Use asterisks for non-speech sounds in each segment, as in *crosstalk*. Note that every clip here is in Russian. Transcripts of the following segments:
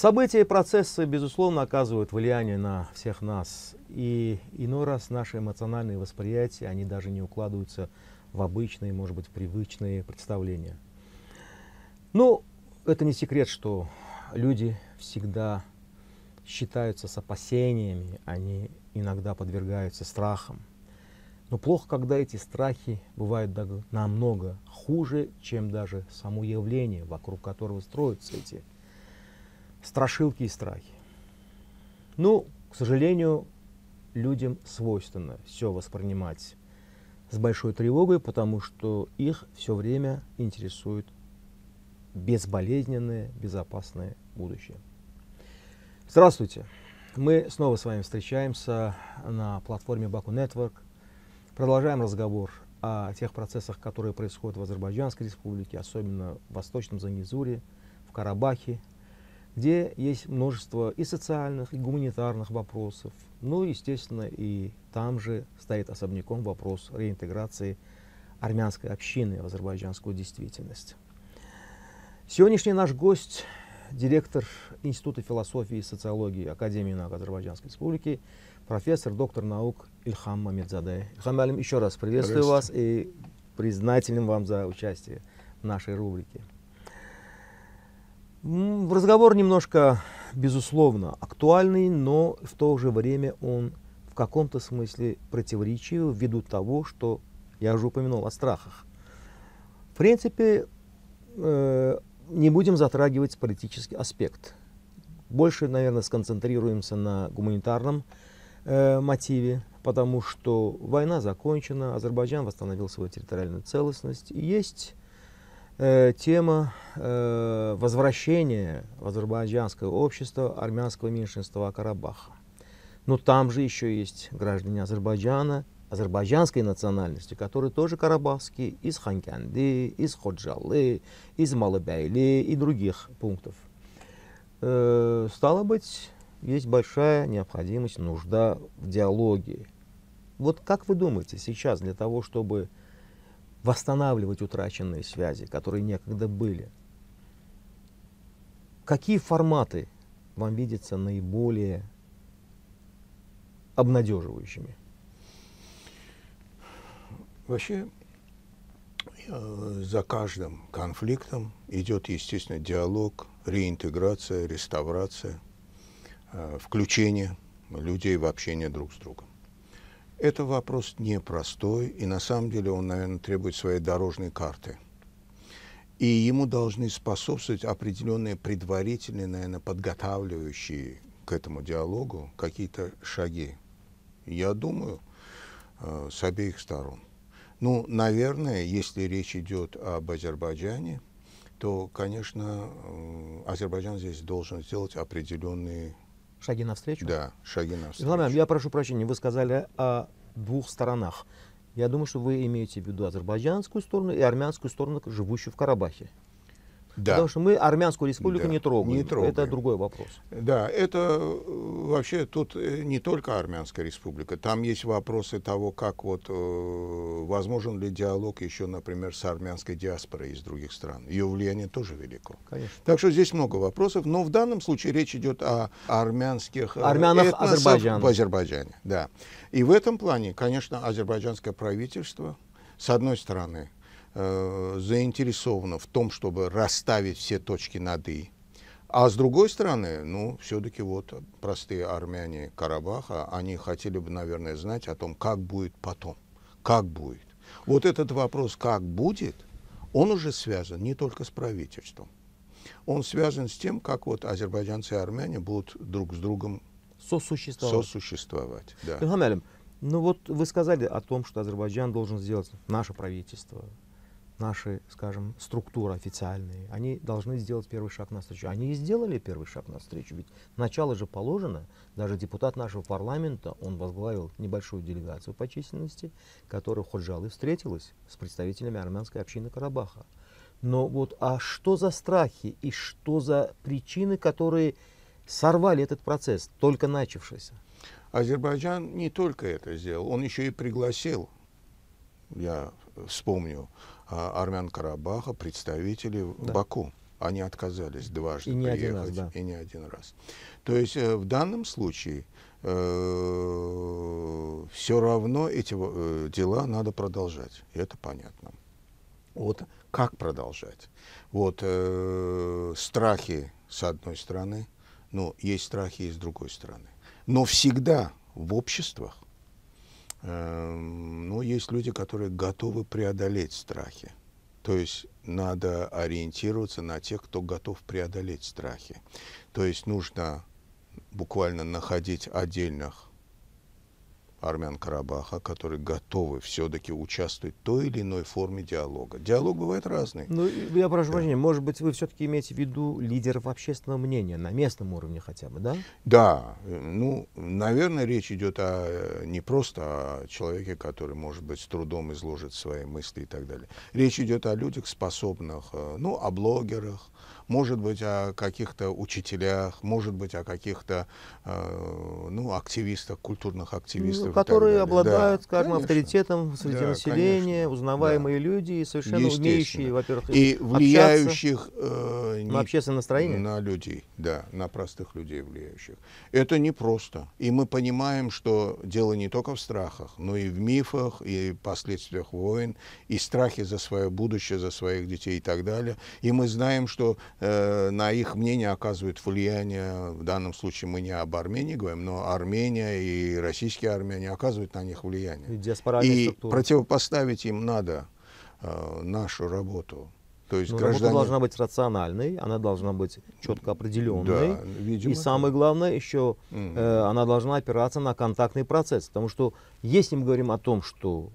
События и процессы, безусловно, оказывают влияние на всех нас. И иной раз наши эмоциональные восприятия, они даже не укладываются в обычные, может быть, привычные представления. Ну, это не секрет, что люди всегда считаются с опасениями, они иногда подвергаются страхам. Но плохо, когда эти страхи бывают намного хуже, чем даже само явление, вокруг которого строятся эти страшилки и страхи. Ну, к сожалению, людям свойственно все воспринимать с большой тревогой, потому что их все время интересует безболезненное, безопасное будущее. Здравствуйте! Мы снова с вами встречаемся на платформе Баку Network. Продолжаем разговор о тех процессах, которые происходят в Азербайджанской республике, особенно в Восточном Занизуре, в Карабахе, где есть множество и социальных, и гуманитарных вопросов. Ну, естественно, и там же стоит особняком вопрос реинтеграции армянской общины в азербайджанскую действительность. Сегодняшний наш гость – директор Института философии и социологии Академии наук Азербайджанской Республики, профессор, доктор наук Ильхам Мамедзаде. Ильхам Алим, еще раз приветствую вас и признателен вам за участие в нашей рубрике. Разговор немножко, безусловно, актуальный, но в то же время он в каком-то смысле противоречив ввиду того, что я уже упомянул о страхах. В принципе, э, не будем затрагивать политический аспект. Больше, наверное, сконцентрируемся на гуманитарном э, мотиве, потому что война закончена, Азербайджан восстановил свою территориальную целостность, и есть Э, тема э, возвращения в азербайджанское общество армянского меньшинства Карабаха. Но там же еще есть граждане Азербайджана, азербайджанской национальности, которые тоже карабахские, из Ханкянды, из Ходжалы, из Малабайли и других пунктов. Э, стало быть, есть большая необходимость, нужда в диалоге. Вот как вы думаете сейчас для того, чтобы восстанавливать утраченные связи, которые некогда были. Какие форматы вам видятся наиболее обнадеживающими? Вообще э, за каждым конфликтом идет, естественно, диалог, реинтеграция, реставрация, э, включение людей в общение друг с другом. Это вопрос непростой, и на самом деле он, наверное, требует своей дорожной карты. И ему должны способствовать определенные предварительные, наверное, подготавливающие к этому диалогу какие-то шаги. Я думаю, э, с обеих сторон. Ну, наверное, если речь идет об Азербайджане, то, конечно, э, Азербайджан здесь должен сделать определенные Шаги навстречу? Да, шаги навстречу. Ильхам я прошу прощения, вы сказали о двух сторонах. Я думаю, что вы имеете в виду азербайджанскую сторону и армянскую сторону, живущую в Карабахе. Да. Потому что мы Армянскую республику да, не, трогаем. не трогаем. Это другой вопрос. Да, это э, вообще тут э, не только Армянская республика. Там есть вопросы того, как вот э, возможен ли диалог еще, например, с армянской диаспорой из других стран. Ее влияние тоже велико. Конечно. Так что здесь много вопросов, но в данном случае речь идет о армянских Армянах в Азербайджане. Да. И в этом плане, конечно, азербайджанское правительство, с одной стороны, э, заинтересована в том, чтобы расставить все точки над «и». А с другой стороны, ну, все-таки вот простые армяне Карабаха, они хотели бы, наверное, знать о том, как будет потом, как будет. Вот этот вопрос «как будет», он уже связан не только с правительством. Он связан с тем, как вот азербайджанцы и армяне будут друг с другом сосуществовать. сосуществовать да. Ильхам ну вот вы сказали о том, что Азербайджан должен сделать наше правительство, наши, скажем, структуры официальные, они должны сделать первый шаг навстречу. Они и сделали первый шаг навстречу, ведь начало же положено. Даже депутат нашего парламента, он возглавил небольшую делегацию по численности, которая в Ходжалы встретилась с представителями армянской общины Карабаха. Но вот, а что за страхи и что за причины, которые сорвали этот процесс, только начавшийся? Азербайджан не только это сделал, он еще и пригласил, я вспомню, а, армян Карабаха, представители да. Баку. Они отказались дважды и не приехать. раз, да. И не один раз. То есть э, в данном случае э, все равно эти э, дела надо продолжать. И это понятно. Вот как продолжать? Вот э, страхи с одной стороны, но ну, есть страхи и с другой стороны. Но всегда в обществах Эм, но есть люди, которые готовы преодолеть страхи. То есть надо ориентироваться на тех, кто готов преодолеть страхи. То есть нужно буквально находить отдельных армян Карабаха, которые готовы все-таки участвовать в той или иной форме диалога. Диалог бывает разный. Ну, я прошу прощения, да. может быть, вы все-таки имеете в виду лидеров общественного мнения на местном уровне хотя бы, да? Да. Э, ну, наверное, речь идет о, э, не просто о человеке, который, может быть, с трудом изложит свои мысли и так далее. Речь идет о людях, способных, э, ну, о блогерах, может быть, о каких-то учителях, может быть, о каких-то э, ну, активистах, культурных активистов. Ну, которые обладают, да, скажем, конечно. авторитетом среди да, населения, конечно. узнаваемые да. люди и совершенно умеющие, во-первых, и влияющих э, не, на общественное настроение. На людей, да, на простых людей влияющих. Это непросто. И мы понимаем, что дело не только в страхах, но и в мифах, и последствиях войн, и страхи за свое будущее, за своих детей и так далее. И мы знаем, что Э, на их мнение оказывает влияние, в данном случае мы не об Армении говорим, но Армения и российские армяне оказывают на них влияние. И, и структура. противопоставить им надо э, нашу работу. То есть Но ну, граждане... работа должна быть рациональной, она должна быть четко определенной. Да, видимо. И самое главное еще, mm. э, она должна опираться на контактный процесс. Потому что если мы говорим о том, что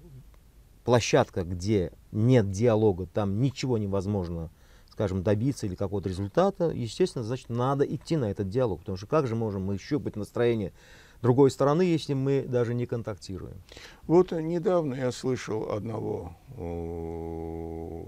площадка, где нет диалога, там ничего невозможно скажем, добиться или какого-то результата, естественно, значит, надо идти на этот диалог, потому что как же можем мы еще быть настроение другой стороны, если мы даже не контактируем? Вот недавно я слышал одного э,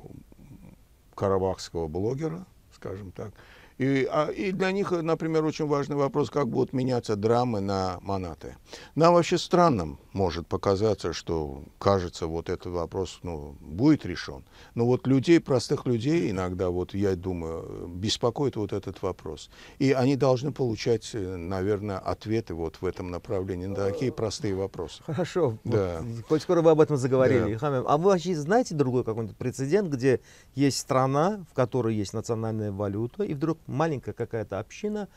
карабахского блогера, скажем так, и, а, и для них, например, очень важный вопрос, как будут меняться драмы на манаты. Нам вообще странным может показаться, что, кажется, вот этот вопрос ну, будет решен. Но вот людей, простых людей иногда, вот я думаю, беспокоит вот этот вопрос. И они должны получать, э, наверное, ответы вот в этом направлении на такие простые вопросы. Хорошо. Да. Вот, хоть скоро вы об этом заговорили. Да. А вы вообще знаете другой какой-нибудь прецедент, где есть страна, в которой есть национальная валюта, и вдруг маленькая какая-то община,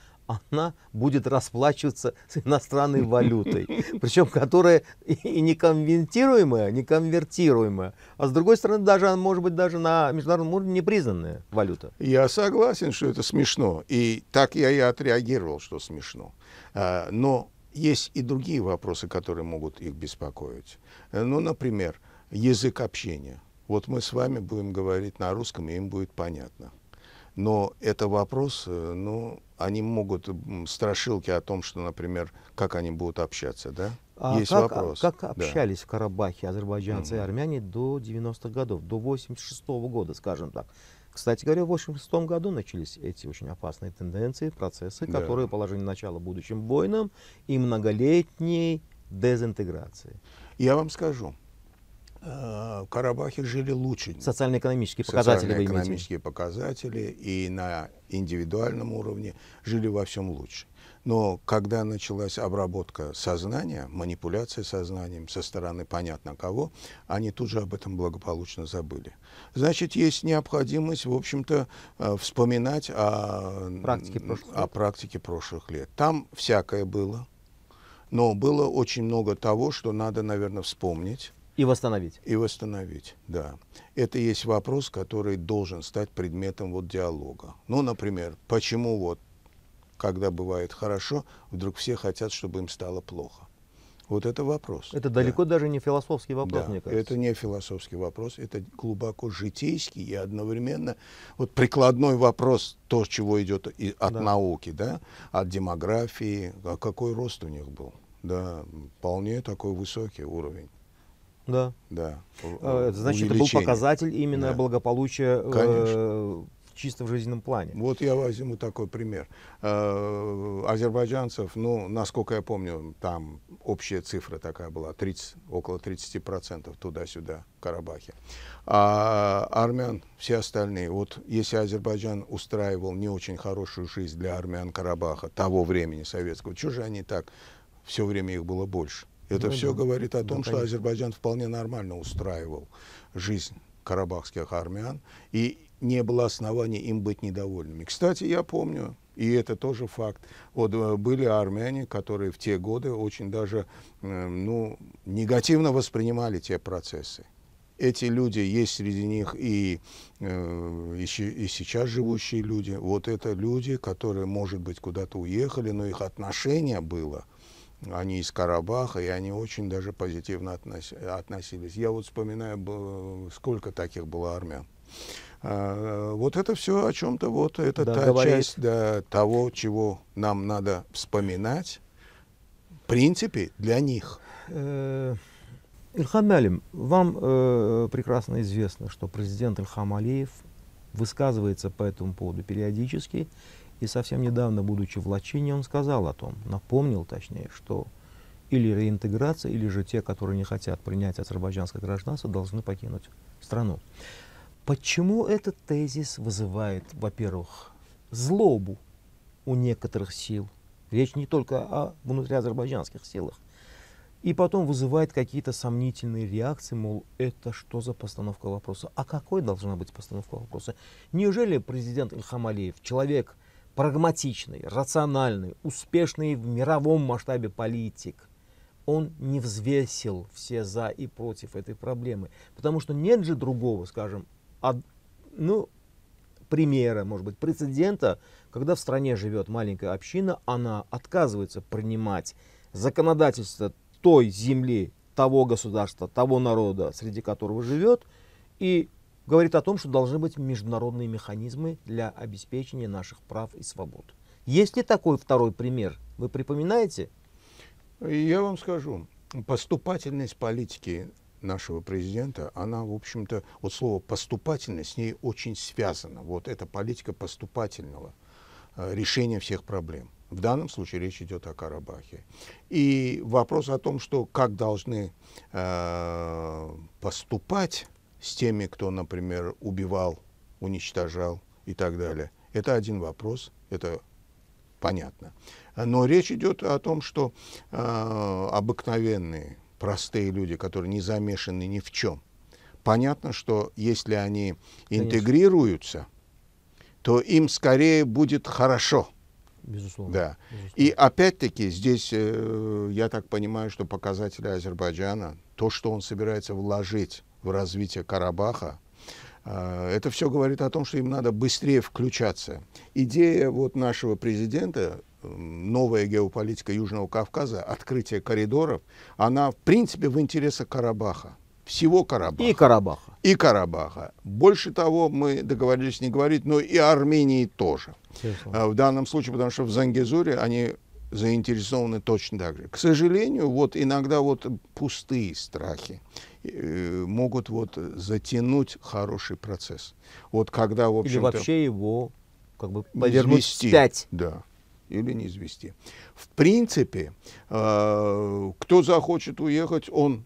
она будет расплачиваться с иностранной валютой, *laughs* причем которая и не конвертируемая, не конвертируемая, а с другой стороны даже, может быть, даже на международном уровне не признанная валюта. Я согласен, что это смешно, и так я и отреагировал, что смешно. А, но есть и другие вопросы, которые могут их беспокоить. Э, ну, например, язык общения. Вот мы с вами будем говорить на русском, и им будет понятно. Но это вопрос, э, ну, они могут страшилки о том, что, например, как они будут общаться, да? А Есть как, вопрос. А, как общались да. в Карабахе азербайджанцы mm. и армяне до 90-х годов, до 86 -го года, скажем так? Кстати говоря, в 86 году начались эти очень опасные тенденции, процессы, да. которые положили начало будущим войнам и многолетней дезинтеграции. Я вам скажу, Э, в Карабахе жили лучше. Социально-экономические показатели Социально-экономические показатели и на индивидуальном уровне жили во всем лучше. Но когда началась обработка сознания, манипуляция сознанием со стороны понятно кого, они тут же об этом благополучно забыли. Значит, есть необходимость, в общем-то, э, вспоминать о практике о Практике прошлых лет. Там всякое было, но было очень много того, что надо, наверное, вспомнить и восстановить. И восстановить, да. Это есть вопрос, который должен стать предметом вот диалога. Ну, например, почему вот, когда бывает хорошо, вдруг все хотят, чтобы им стало плохо? Вот это вопрос. Это далеко да. даже не философский вопрос, да, мне кажется. Это не философский вопрос, это глубоко житейский и одновременно вот прикладной вопрос, то, чего идет и от да. науки, да, от демографии, а какой рост у них был. Да, вполне такой высокий уровень. Да. Да. А, значит, это был показатель именно да. благополучия э, Конечно. чисто в жизненном плане. Вот я возьму такой пример. Э, азербайджанцев, ну, насколько я помню, там общая цифра такая была, 30, около 30% туда-сюда, в Карабахе. А армян, все остальные, вот если Азербайджан устраивал не очень хорошую жизнь для армян Карабаха того времени советского, чего же они так, все время их было больше? Это ну, все да. говорит о том, да, что конечно. Азербайджан вполне нормально устраивал жизнь карабахских армян, и не было оснований им быть недовольными. Кстати, я помню, и это тоже факт. Вот э, были армяне, которые в те годы очень даже эм, ну, негативно воспринимали те процессы. Эти люди, есть среди них и, и, э, и сейчас живущие люди. Вот это люди, которые, может быть, куда-то уехали, но их отношение было – они из Карабаха, и они очень даже позитивно относились. Я вот вспоминаю, сколько таких было армян. А, вот это все о чем-то, вот это да, та говорит. часть да, того, чего нам надо вспоминать, в принципе, для них. Э, Ильхам Алим, вам э, прекрасно известно, что президент Ильхам Алиев высказывается по этому поводу периодически и совсем недавно, будучи в Лачине, он сказал о том, напомнил точнее, что или реинтеграция, или же те, которые не хотят принять азербайджанское гражданство, должны покинуть страну. Почему этот тезис вызывает, во-первых, злобу у некоторых сил? Речь не только о внутриазербайджанских силах. И потом вызывает какие-то сомнительные реакции, мол, это что за постановка вопроса? А какой должна быть постановка вопроса? Неужели президент Ильхам Алиев, человек, прагматичный, рациональный, успешный в мировом масштабе политик, он не взвесил все за и против этой проблемы. Потому что нет же другого, скажем, од... ну, примера, может быть, прецедента, когда в стране живет маленькая община, она отказывается принимать законодательство той земли, того государства, того народа, среди которого живет, и говорит о том, что должны быть международные механизмы для обеспечения наших прав и свобод. Есть ли такой второй пример? Вы припоминаете? Я вам скажу, поступательность политики нашего президента, она, в общем-то, вот слово поступательность с ней очень связано. Вот эта политика поступательного э, решения всех проблем. В данном случае речь идет о Карабахе. И вопрос о том, что как должны э, поступать с теми, кто, например, убивал, уничтожал и так далее. Это один вопрос, это понятно. Но речь идет о том, что э, обыкновенные, простые люди, которые не замешаны ни в чем, понятно, что если они Конечно. интегрируются, то им скорее будет хорошо. Безусловно. Да. Безусловно. И опять-таки здесь, э, я так понимаю, что показатели Азербайджана, то, что он собирается вложить в развитие Карабаха, а, это все говорит о том, что им надо быстрее включаться. Идея вот нашего президента, новая геополитика Южного Кавказа, открытие коридоров, она в принципе в интересах Карабаха. Всего Карабаха. И Карабаха. И Карабаха. Больше того, мы договорились не говорить, но и Армении тоже. Честно. А, в данном случае, потому что в Зангезуре они заинтересованы точно так же. К сожалению, вот иногда вот пустые страхи э, могут вот затянуть хороший процесс. Вот когда, в общем Или вообще его как бы повернуть извести, вспять. Да, или не извести. В принципе, э, кто захочет уехать, он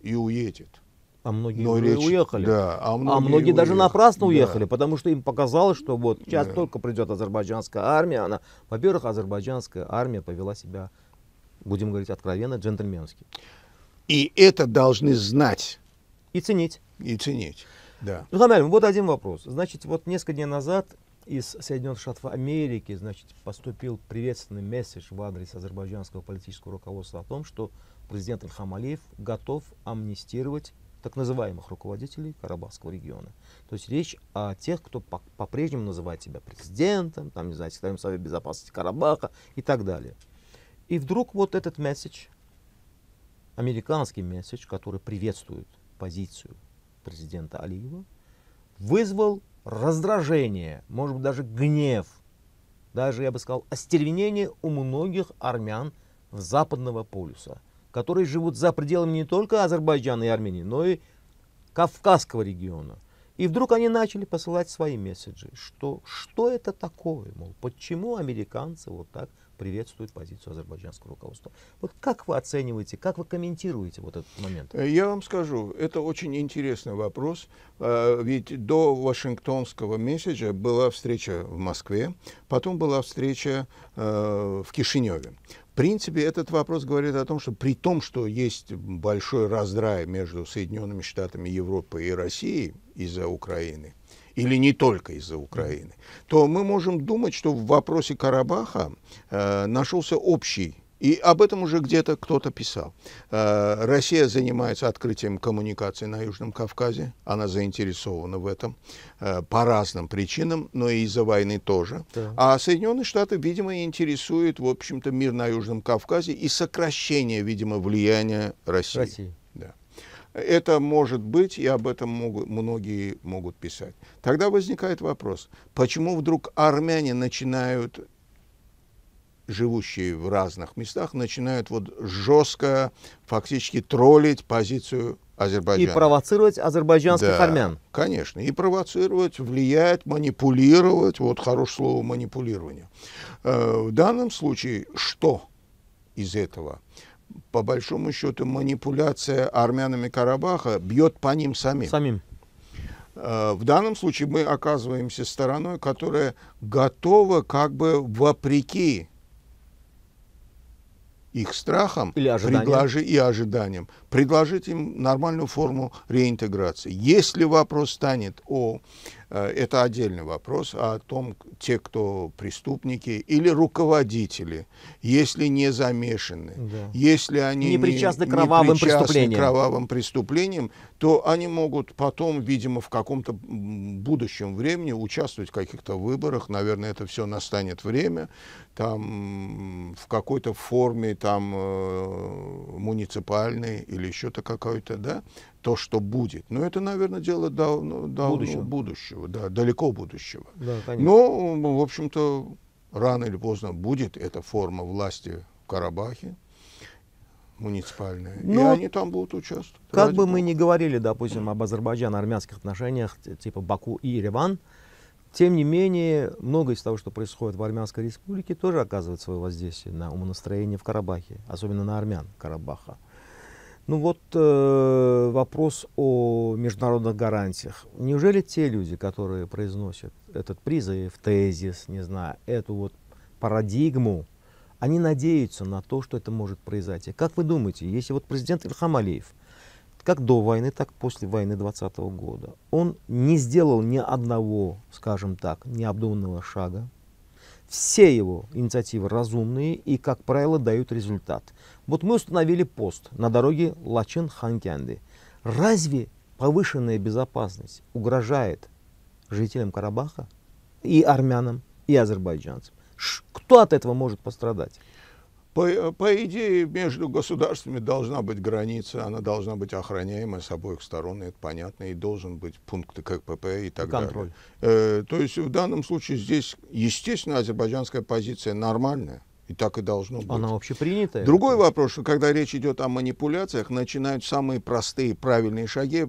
и уедет а многие Но речь, уехали. Да, а многие, а многие даже напрасно да. уехали, потому что им показалось, что вот сейчас да. только придет азербайджанская армия. Она, во-первых, азербайджанская армия повела себя, будем говорить откровенно, джентльменски. И это должны знать. И ценить. И ценить, да. Ну, Хамяль, вот один вопрос. Значит, вот несколько дней назад из Соединенных Штатов Америки, значит, поступил приветственный месседж в адрес азербайджанского политического руководства о том, что президент Ильхам Алиев готов амнистировать так называемых руководителей Карабахского региона. То есть речь о тех, кто по-прежнему называет себя президентом, там, не знаю, секретарем Совета Безопасности Карабаха и так далее. И вдруг вот этот месседж, американский месседж, который приветствует позицию президента Алиева, вызвал раздражение, может быть, даже гнев, даже, я бы сказал, остервенение у многих армян в западного полюса – которые живут за пределами не только Азербайджана и Армении, но и Кавказского региона. И вдруг они начали посылать свои месседжи, что, что это такое, мол, почему американцы вот так приветствуют позицию азербайджанского руководства. Вот как вы оцениваете, как вы комментируете вот этот момент? Э, я вам скажу, это очень интересный вопрос, э, ведь до Вашингтонского месседжа была встреча в Москве, потом была встреча э, в Кишиневе принципе, этот вопрос говорит о том, что при том, что есть большой раздрай между Соединенными Штатами Европы и Россией из-за Украины, или не только из-за Украины, то мы можем думать, что в вопросе Карабаха э, нашелся общий и об этом уже где-то кто-то писал. Э, Россия занимается открытием коммуникации на Южном Кавказе. Она заинтересована в этом э, по разным причинам, но и из-за войны тоже. Да. А Соединенные Штаты, видимо, интересуют в общем-то, мир на Южном Кавказе и сокращение, видимо, влияния России. России. Да. Это может быть, и об этом могут, многие могут писать. Тогда возникает вопрос, почему вдруг армяне начинают живущие в разных местах, начинают вот жестко фактически троллить позицию Азербайджана. И провоцировать азербайджанских да, армян. Конечно, и провоцировать, влиять, манипулировать. Вот хорошее слово манипулирование. Э, в данном случае что из этого? По большому счету манипуляция армянами Карабаха бьет по ним самим. Самим. Э, в данном случае мы оказываемся стороной, которая готова как бы вопреки их страхам Или Предложи, и ожиданиям, предложить им нормальную форму реинтеграции. Если вопрос станет о Э, это отдельный вопрос, а о том, те, кто преступники или руководители, если не замешаны, да. если они не причастны не, к кровавым, не причастны преступлениям. кровавым преступлениям, то они могут потом, видимо, в каком-то будущем времени участвовать в каких-то выборах, наверное, это все настанет время, там в какой-то форме там э, муниципальной или еще-то какой-то, да, то, что будет. Но это, наверное, дело давно, ну, давно будущего. будущего, да, далеко будущего. Да, Но, в общем-то, рано или поздно будет эта форма власти в Карабахе муниципальная, Но, и ну, они там будут участвовать. Как бы Бога. мы ни говорили, допустим, об Азербайджан-армянских отношениях, типа Баку и Ереван, тем не менее, многое из того, что происходит в Армянской республике, тоже оказывает свое воздействие на умонастроение в Карабахе, особенно на армян Карабаха. Ну вот э, вопрос о международных гарантиях. Неужели те люди, которые произносят этот призыв, тезис, не знаю, эту вот парадигму, они надеются на то, что это может произойти. Как вы думаете, если вот президент Ильхам Алиев, как до войны, так после войны 20 года, он не сделал ни одного, скажем так, необдуманного шага, все его инициативы разумные и, как правило, дают результат. Вот мы установили пост на дороге Лачин-Ханкянды. Разве повышенная безопасность угрожает жителям Карабаха и армянам, и азербайджанцам? Кто от этого может пострадать? По, по идее, между государствами должна быть граница, она должна быть охраняемая с обоих сторон, это понятно, и должен быть пункт КПП и так и контроль. далее. Э, то есть в данном случае здесь, естественно, азербайджанская позиция нормальная. И так и должно быть. Она общепринятая? Другой это? вопрос, что когда речь идет о манипуляциях, начинают самые простые правильные шаги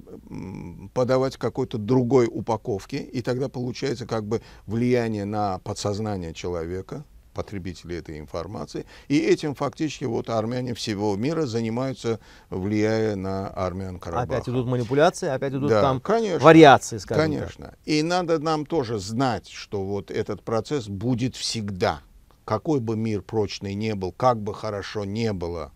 подавать какой-то другой упаковке, и тогда получается как бы влияние на подсознание человека, потребители этой информации. И этим фактически вот армяне всего мира занимаются, влияя на армян Карабаха. Опять идут манипуляции, опять идут да, там конечно, вариации, скажем Конечно. Так. И надо нам тоже знать, что вот этот процесс будет всегда. Какой бы мир прочный не был, как бы хорошо не было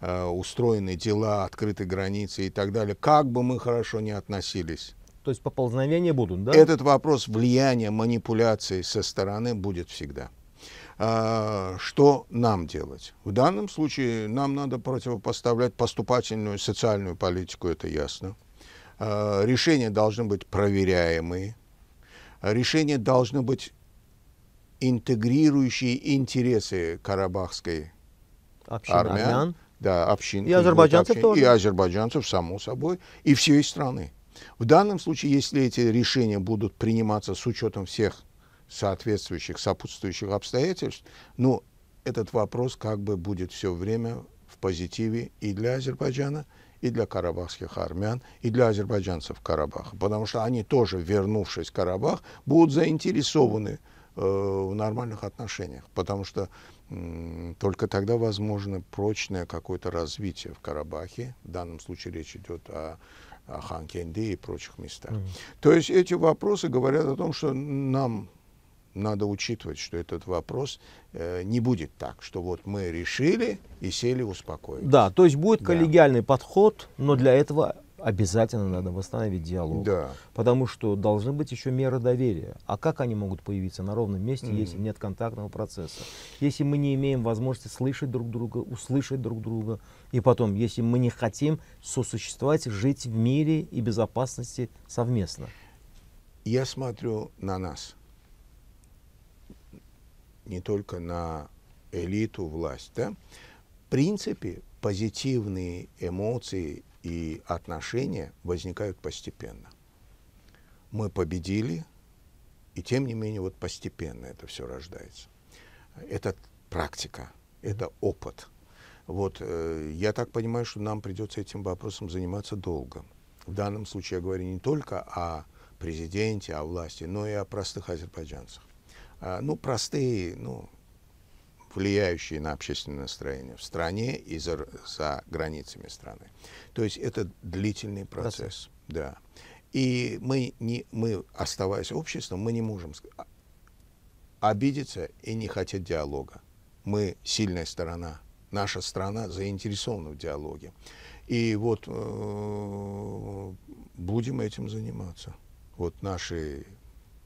э, устроены дела, открыты границы и так далее, как бы мы хорошо не относились, то есть поползновения будут, да? Этот вопрос влияния, манипуляции со стороны будет всегда. А, что нам делать? В данном случае нам надо противопоставлять поступательную социальную политику, это ясно. А, решения должны быть проверяемые. Решения должны быть интегрирующие интересы карабахской Общин, армян, армян. Да, общин. И азербайджанцев общин, тоже. И азербайджанцев, само собой, и всей страны. В данном случае, если эти решения будут приниматься с учетом всех соответствующих, сопутствующих обстоятельств, ну, этот вопрос как бы будет все время в позитиве и для Азербайджана, и для карабахских армян, и для азербайджанцев Карабаха. Потому что они тоже, вернувшись в Карабах, будут заинтересованы э, в нормальных отношениях. Потому что э, только тогда возможно прочное какое-то развитие в Карабахе. В данном случае речь идет о Ханкенде и прочих местах. Mm. -hmm. То есть эти вопросы говорят о том, что нам надо учитывать, что этот вопрос э, не будет так, что вот мы решили и сели успокоились. Да, то есть будет коллегиальный да. подход, но для этого обязательно надо восстановить диалог. Да. Потому что должны быть еще меры доверия. А как они могут появиться на ровном месте, mm. если нет контактного процесса? Если мы не имеем возможности слышать друг друга, услышать друг друга. И потом, если мы не хотим сосуществовать, жить в мире и безопасности совместно. Я смотрю на нас не только на элиту, власть. Да? В принципе, позитивные эмоции и отношения возникают постепенно. Мы победили, и тем не менее вот постепенно это все рождается. Это практика, это опыт. Вот э, я так понимаю, что нам придется этим вопросом заниматься долго. В данном случае я говорю не только о президенте, о власти, но и о простых азербайджанцах. А, ну, простые, ну, влияющие на общественное настроение в стране и за, за границами страны. То есть это длительный процесс. процесс. Да. И мы, не, мы, оставаясь обществом, мы не можем а, обидеться и не хотеть диалога. Мы сильная сторона. Наша страна заинтересована в диалоге. И вот э, будем этим заниматься. Вот наши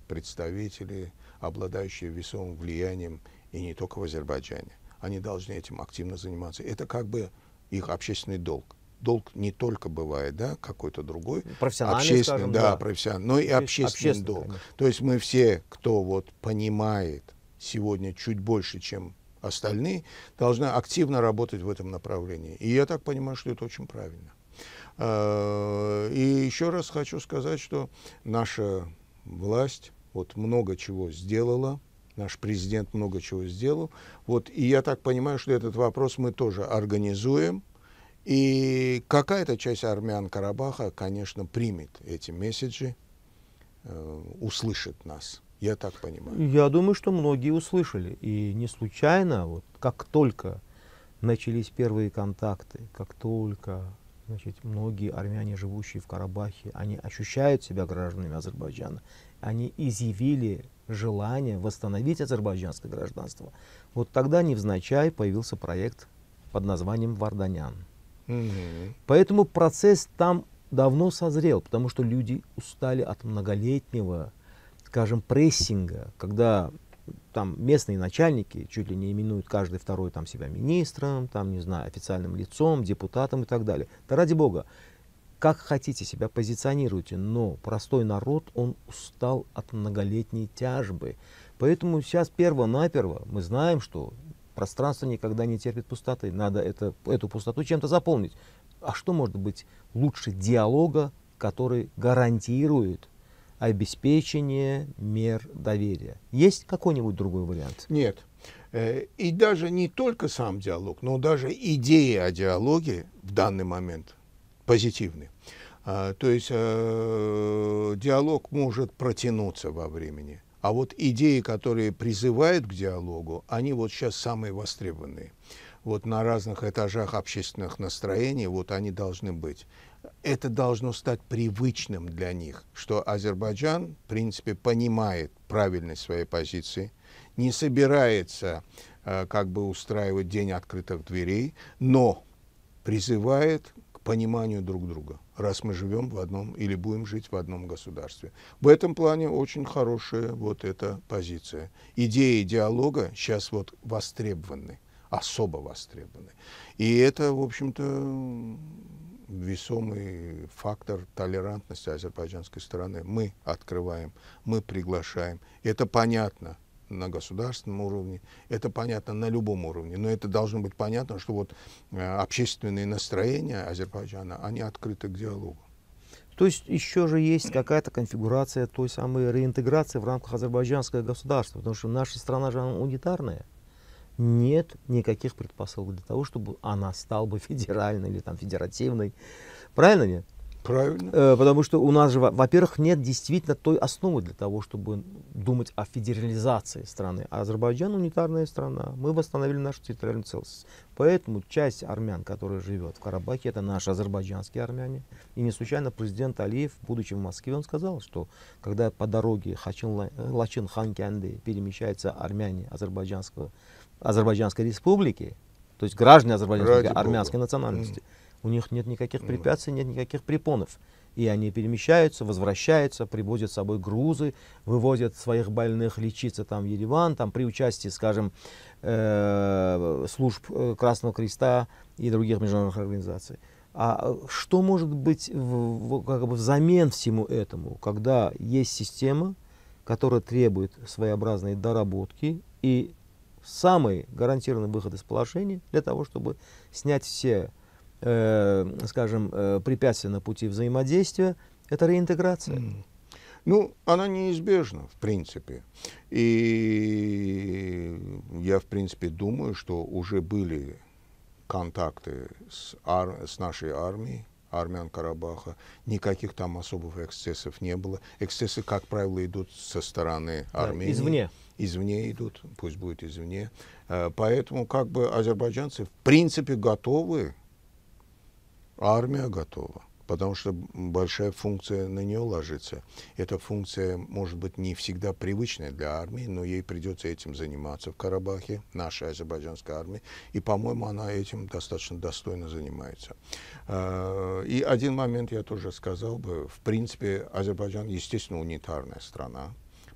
представители, обладающие весомым влиянием и не только в Азербайджане. Они должны этим активно заниматься. Это как бы их общественный долг. Долг не только бывает, да, какой-то другой. Профессиональный, общественный, скажем, да, да. профессиональный, но и общественный, общественный долг. Конечно. То есть мы все, кто вот понимает сегодня чуть больше, чем остальные, должны активно работать в этом направлении. И я так понимаю, что это очень правильно. А, и еще раз хочу сказать, что наша власть вот много чего сделала, наш президент много чего сделал. Вот, и я так понимаю, что этот вопрос мы тоже организуем. И какая-то часть армян Карабаха, конечно, примет эти месседжи, э, услышит нас. Я так понимаю. Я думаю, что многие услышали. И не случайно, вот, как только начались первые контакты, как только значит, многие армяне, живущие в Карабахе, они ощущают себя гражданами Азербайджана. Они изъявили желание восстановить азербайджанское гражданство. Вот тогда невзначай появился проект под названием «Варданян». Угу. Поэтому процесс там давно созрел, потому что люди устали от многолетнего, скажем, прессинга, когда там местные начальники чуть ли не именуют каждый второй там себя министром, там, не знаю, официальным лицом, депутатом и так далее. Да ради бога, как хотите себя позиционируйте, но простой народ, он устал от многолетней тяжбы. Поэтому сейчас перво-наперво мы знаем, что пространство никогда не терпит пустоты, надо это, эту пустоту чем-то заполнить. А что может быть лучше диалога, который гарантирует обеспечение мер доверия. Есть какой-нибудь другой вариант? Нет. Э, и даже не только сам диалог, но даже идеи о диалоге в данный момент позитивны. А, то есть э, диалог может протянуться во времени. А вот идеи, которые призывают к диалогу, они вот сейчас самые востребованные. Вот на разных этажах общественных настроений вот они должны быть это должно стать привычным для них, что Азербайджан, в принципе, понимает правильность своей позиции, не собирается э, как бы устраивать день открытых дверей, но призывает к пониманию друг друга, раз мы живем в одном или будем жить в одном государстве. В этом плане очень хорошая вот эта позиция. Идеи диалога сейчас вот востребованы, особо востребованы. И это, в общем-то, весомый фактор толерантности азербайджанской стороны. Мы открываем, мы приглашаем. Это понятно на государственном уровне, это понятно на любом уровне, но это должно быть понятно, что вот э, общественные настроения Азербайджана, они открыты к диалогу. То есть еще же есть какая-то конфигурация той самой реинтеграции в рамках азербайджанского государства, потому что наша страна же унитарная нет никаких предпосылок для того, чтобы она стала бы *laughs* федеральной или там федеративной. Правильно нет? Правильно. Э, потому что у нас же, во-первых, нет действительно той основы для того, чтобы думать о федерализации страны. А Азербайджан унитарная страна. Мы восстановили нашу территориальную целостность. Поэтому часть армян, которая живет в Карабахе, это наши азербайджанские армяне. И не случайно президент Алиев, будучи в Москве, он сказал, что когда по дороге Хачин, э, Лачин Ханкянды перемещаются армяне азербайджанского Азербайджанской республики, то есть граждане Азербайджанской Ради армянской Бога. национальности, mm. у них нет никаких препятствий, нет никаких препонов. И они перемещаются, возвращаются, привозят с собой грузы, вывозят своих больных лечиться там в Ереван, там при участии, скажем, э, служб э, Красного Креста и других международных организаций. А э, что может быть в, в, как бы взамен всему этому, когда есть система, которая требует своеобразной доработки и самый гарантированный выход из положения для того, чтобы снять все, э, скажем, э, препятствия на пути взаимодействия, это реинтеграция. Mm. Ну, она неизбежна, в принципе. И я, в принципе, думаю, что уже были контакты с, ар с нашей армией, армян Карабаха. Никаких там особых эксцессов не было. Эксцессы, как правило, идут со стороны армии. извне извне идут, пусть будет извне. Э, поэтому как бы азербайджанцы в принципе готовы, армия готова, потому что большая функция на нее ложится. Эта функция может быть не всегда привычная для армии, но ей придется этим заниматься в Карабахе, нашей азербайджанской армии, и, по-моему, она этим достаточно достойно занимается. Э, и один момент я тоже сказал бы, в принципе, Азербайджан, естественно, унитарная страна,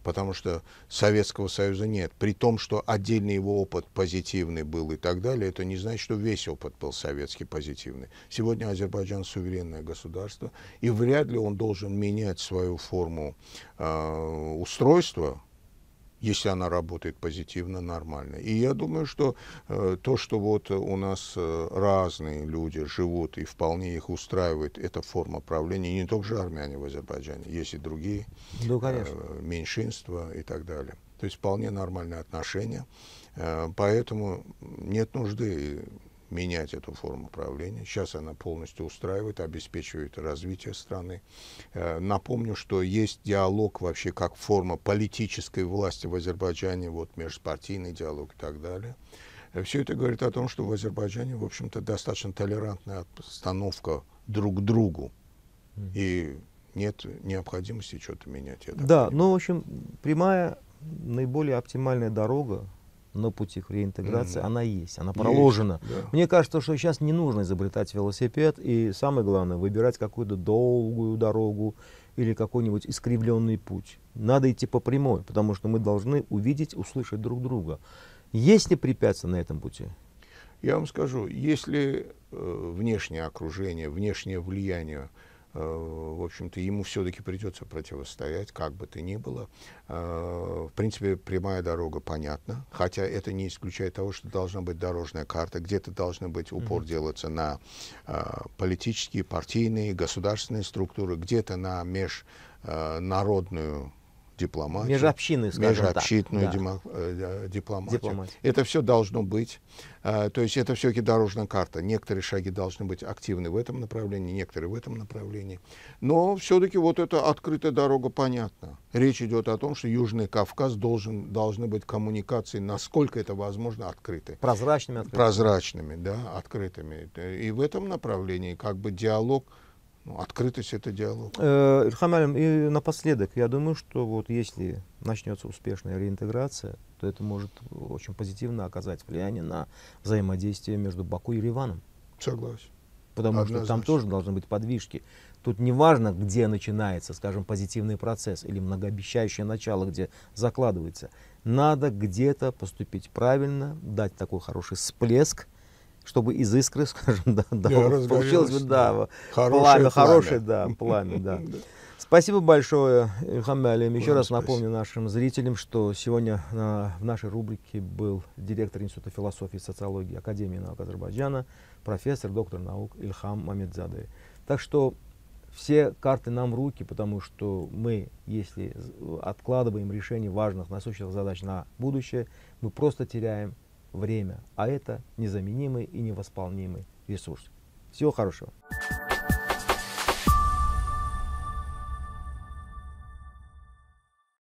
потому что Советского Союза нет. При том, что отдельный его опыт позитивный был и так далее, это не значит, что весь опыт был советский позитивный. Сегодня Азербайджан суверенное государство, и вряд ли он должен менять свою форму э, устройства, если она работает позитивно, нормально. И я думаю, что э, то, что вот у нас э, разные люди живут и вполне их устраивает эта форма правления, и не только же армяне а в Азербайджане, есть и другие ну, Э, меньшинства и так далее. То есть вполне нормальные отношения. Э, поэтому нет нужды менять эту форму правления. Сейчас она полностью устраивает, обеспечивает развитие страны. Э, напомню, что есть диалог вообще как форма политической власти в Азербайджане, вот межпартийный диалог и так далее. Э, Все это говорит о том, что в Азербайджане, в общем-то, достаточно толерантная обстановка друг к другу. И нет необходимости что-то менять. да, понимаю. ну, в общем, прямая наиболее оптимальная дорога на путях реинтеграции, mm-hmm. она есть, она проложена. Есть, да. Мне кажется, что сейчас не нужно изобретать велосипед и, самое главное, выбирать какую-то долгую дорогу или какой-нибудь искривленный путь. Надо идти по прямой, потому что мы должны увидеть, услышать друг друга. Есть ли препятствия на этом пути? Я вам скажу, если э, внешнее окружение, внешнее влияние Э, в общем-то, ему все-таки придется противостоять, как бы то ни было. Э, в принципе, прямая дорога понятна, хотя это не исключает того, что должна быть дорожная карта, где-то должен быть упор mm-hmm. делаться на э, политические, партийные, государственные структуры, где-то на межнародную. Э, э, дипломатию. Межобщинную, скажем Межобщинную так. Да. дипломатию. дипломатию. Это все должно быть. Э, то есть это все-таки дорожная карта. Некоторые шаги должны быть активны в этом направлении, некоторые в этом направлении. Но все-таки вот эта открытая дорога понятна. Речь идет о том, что Южный Кавказ должен, должны быть коммуникации, насколько это возможно, открыты. Прозрачными. Открытыми. Прозрачными, да, открытыми. И в этом направлении как бы диалог ну, открытость это диалог. Э, Ильхам Алим, и напоследок, я думаю, что вот если начнется успешная реинтеграция, то это может очень позитивно оказать влияние на взаимодействие между Баку и Ливаном. Согласен. Потому Однозначно. что там тоже должны быть подвижки. Тут не важно, где начинается, скажем, позитивный процесс или многообещающее начало, где закладывается. Надо где-то поступить правильно, дать такой хороший всплеск, чтобы из искры, *laughs* скажем, да, да, получилось бы, да, хорошее пламя, пламя, хорошее, да, пламя, да. *laughs* Спасибо большое, Ильхам Алим. Еще раз напомню нашим зрителям, что сегодня а, в нашей рубрике был директор Института философии и социологии Академии наук Азербайджана, профессор, доктор наук Ильхам Мамедзаде. Так что все карты нам в руки, потому что мы, если откладываем решение важных насущных задач на будущее, мы просто теряем время, а это незаменимый и невосполнимый ресурс. Всего хорошего!